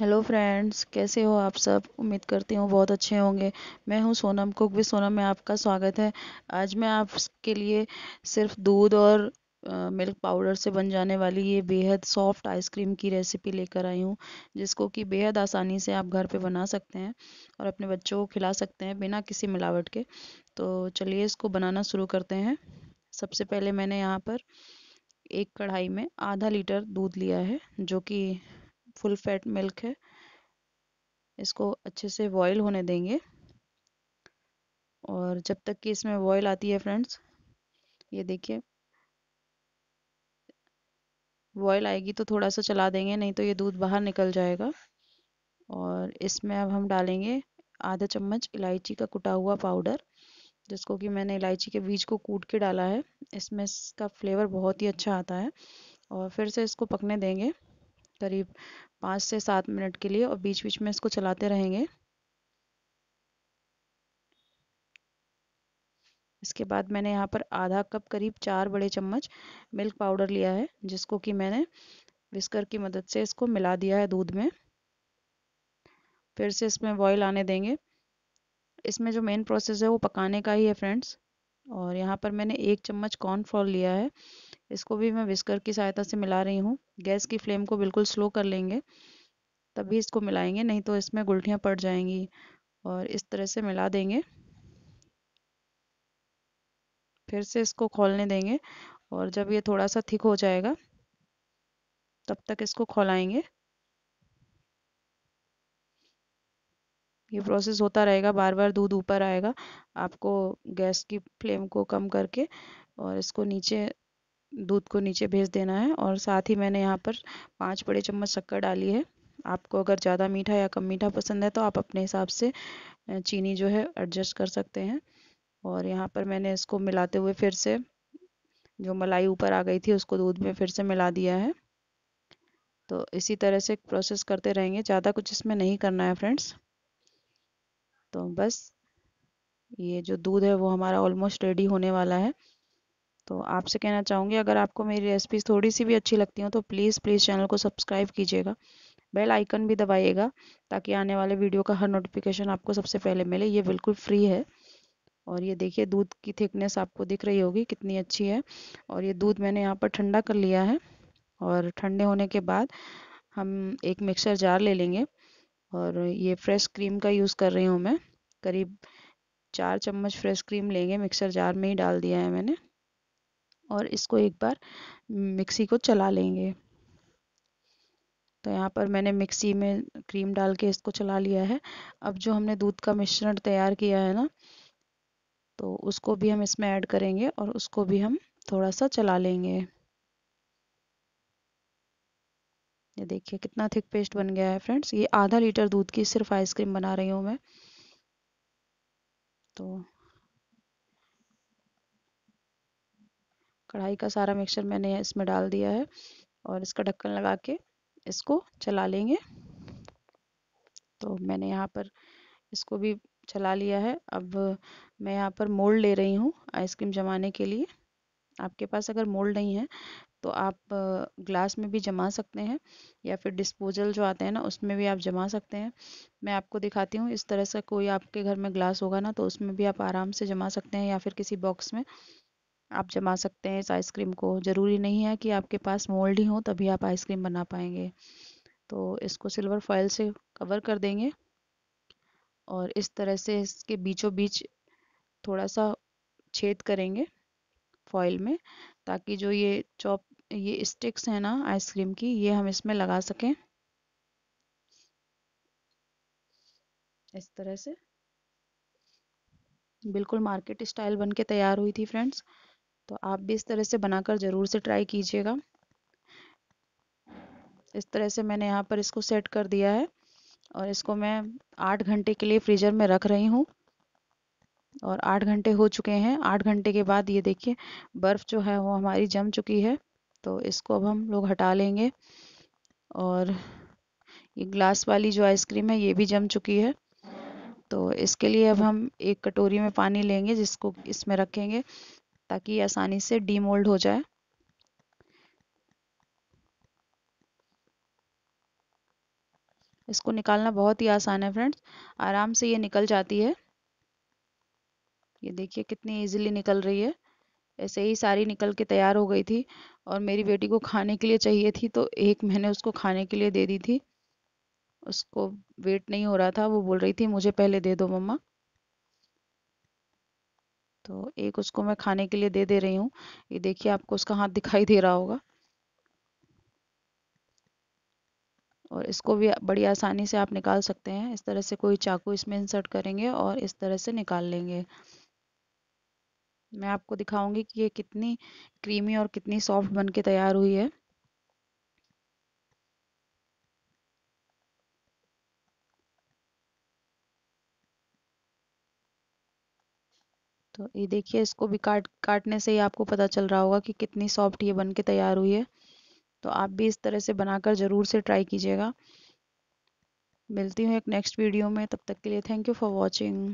hello friends कैसे हो आप सब उम्मीद करती हूँ बहुत अच्छे होंगे मैं हूँ सोनम कुक भी सोनम में आपका स्वागत है आज मैं आपके लिए सिर्फ दूध और मिल्क पाउडर से बन जाने वाली ये बेहद सॉफ्ट आइसक्रीम की रेसिपी लेकर आई हूँ जिसको कि बेहद आसानी से आप घर पे बना सकते हैं और अपने बच्चों को खिला सकते हैं बिना किसी मिलावट के तो चलिए इसको बनाना शुरू करते हैं सबसे पहले मैंने यहाँ पर एक कढ़ाई में आधा लीटर दूध लिया है जो कि फुल फैट मिल्क है इसको अच्छे से बॉईल होने देंगे और जब तक कि इसमें बॉईल आती है फ्रेंड्स ये देखिए बॉईल आएगी तो थोड़ा सा चला देंगे नहीं तो ये दूध बाहर निकल जाएगा और इसमें अब हम डालेंगे आधा चम्मच इलायची का कुटा हुआ पाउडर जिसको कि मैंने इलायची के बीज को कूट के डाला है इसमें इसका फ्लेवर बहुत ही अच्छा आता है और फिर से इसको पकने देंगे करीब पाँच से सात मिनट के लिए और बीच बीच में इसको चलाते रहेंगे इसके बाद मैंने यहाँ पर आधा कप करीब चार बड़े चम्मच मिल्क पाउडर लिया है जिसको कि मैंने विस्कर की मदद से इसको मिला दिया है दूध में फिर से इसमें बॉयल आने देंगे इसमें जो मेन प्रोसेस है वो पकाने का ही है फ्रेंड्स और यहाँ पर मैंने एक चम्मच कॉर्नफ्लोर लिया है इसको भी मैं विस्कर की सहायता से मिला रही हूँ गैस की फ्लेम को बिल्कुल स्लो कर लेंगे तभी इसको मिलाएंगे नहीं तो इसमें गुलटियाँ पड़ जाएंगी और इस तरह से मिला देंगे फिर से इसको खोलने देंगे और जब ये थोड़ा सा थिक हो जाएगा तब तक इसको खोलाएंगे ये प्रोसेस होता रहेगा बार बार दूध ऊपर आएगा आपको गैस की फ्लेम को कम करके और इसको नीचे दूध को नीचे भेज देना है और साथ ही मैंने यहाँ पर पाँच बड़े चम्मच शक्कर डाली है आपको अगर ज़्यादा मीठा या कम मीठा पसंद है तो आप अपने हिसाब से चीनी जो है एडजस्ट कर सकते हैं और यहाँ पर मैंने इसको मिलाते हुए फिर से जो मलाई ऊपर आ गई थी उसको दूध में फिर से मिला दिया है तो इसी तरह से प्रोसेस करते रहेंगे ज़्यादा कुछ इसमें नहीं करना है फ्रेंड्स तो बस ये जो दूध है वो हमारा ऑलमोस्ट रेडी होने वाला है तो आपसे कहना चाहूँगी अगर आपको मेरी रेसिपीज़ थोड़ी सी भी अच्छी लगती हो तो प्लीज़ प्लीज़ चैनल को सब्सक्राइब कीजिएगा बेल आइकन भी दबाइएगा ताकि आने वाले वीडियो का हर नोटिफिकेशन आपको सबसे पहले मिले ये बिल्कुल फ्री है और ये देखिए दूध की थिकनेस आपको दिख रही होगी कितनी अच्छी है और ये दूध मैंने यहाँ पर ठंडा कर लिया है और ठंडे होने के बाद हम एक मिक्सर जार ले लेंगे और ये फ्रेश क्रीम का यूज़ कर रही हूँ मैं करीब चार चम्मच फ्रेश क्रीम लेंगे मिक्सर जार में ही डाल दिया है मैंने और इसको एक बार मिक्सी को चला लेंगे तो यहाँ पर मैंने मिक्सी में क्रीम डाल के इसको चला लिया है अब जो हमने दूध का मिश्रण तैयार किया है ना तो उसको भी हम इसमें ऐड करेंगे और उसको भी हम थोड़ा सा चला लेंगे ये देखिए कितना थिक पेस्ट बन गया है फ्रेंड्स ये आधा लीटर दूध की सिर्फ आइसक्रीम बना रही हूँ मैं तो कढ़ाई का सारा मिक्सचर मैंने इसमें डाल दिया है और इसका ढक्कन लगा के इसको चला लेंगे तो मैंने यहाँ पर इसको भी चला लिया है अब मैं यहाँ पर मोल्ड ले रही हूँ आइसक्रीम जमाने के लिए आपके पास अगर मोल्ड नहीं है तो आप ग्लास में भी जमा सकते हैं या फिर डिस्पोजल जो आते हैं ना उसमें भी आप जमा सकते हैं मैं आपको दिखाती हूँ इस तरह से कोई आपके घर में ग्लास होगा ना तो उसमें भी आप आराम से जमा सकते हैं या फिर किसी बॉक्स में आप जमा सकते हैं इस आइसक्रीम को ज़रूरी नहीं है कि आपके पास मोल्ड ही हो तभी आप आइसक्रीम बना पाएंगे तो इसको सिल्वर फॉइल से कवर कर देंगे और इस तरह से इसके बीचों बीच थोड़ा सा छेद करेंगे फॉइल में ताकि जो ये चॉप ये स्टिक्स हैं ना आइसक्रीम की ये हम इसमें लगा सकें इस तरह से बिल्कुल मार्केट स्टाइल बन के तैयार हुई थी फ्रेंड्स तो आप भी इस तरह से बनाकर ज़रूर से ट्राई कीजिएगा इस तरह से मैंने यहाँ पर इसको सेट कर दिया है और इसको मैं आठ घंटे के लिए फ्रीजर में रख रही हूँ और आठ घंटे हो चुके हैं आठ घंटे के बाद ये देखिए बर्फ़ जो है वो हमारी जम चुकी है तो इसको अब हम लोग हटा लेंगे और ये ग्लास वाली जो आइसक्रीम है ये भी जम चुकी है तो इसके लिए अब हम एक कटोरी में पानी लेंगे जिसको इसमें रखेंगे ताकि आसानी से डीमोल्ड हो जाए इसको निकालना बहुत ही आसान है फ्रेंड्स आराम से ये निकल जाती है ये देखिए कितनी इजीली निकल रही है ऐसे ही सारी निकल के तैयार हो गई थी और मेरी बेटी को खाने के लिए चाहिए थी तो एक महीने उसको खाने के लिए दे दी थी उसको वेट नहीं हो रहा था वो बोल रही थी मुझे पहले दे दो मम्मा तो एक उसको मैं खाने के लिए दे दे रही हूँ ये देखिए आपको उसका हाथ दिखाई दे रहा होगा और इसको भी बड़ी आसानी से आप निकाल सकते हैं इस तरह से कोई चाकू इसमें इंसर्ट करेंगे और इस तरह से निकाल लेंगे मैं आपको दिखाऊंगी कि ये कितनी क्रीमी और कितनी सॉफ्ट बन के तैयार हुई है तो ये देखिए इसको भी काट काटने से ही आपको पता चल रहा होगा कि कितनी सॉफ्ट ये बन के तैयार हुई है तो आप भी इस तरह से बनाकर ज़रूर से ट्राई कीजिएगा मिलती हूँ एक नेक्स्ट वीडियो में तब तक के लिए थैंक यू फॉर वॉचिंग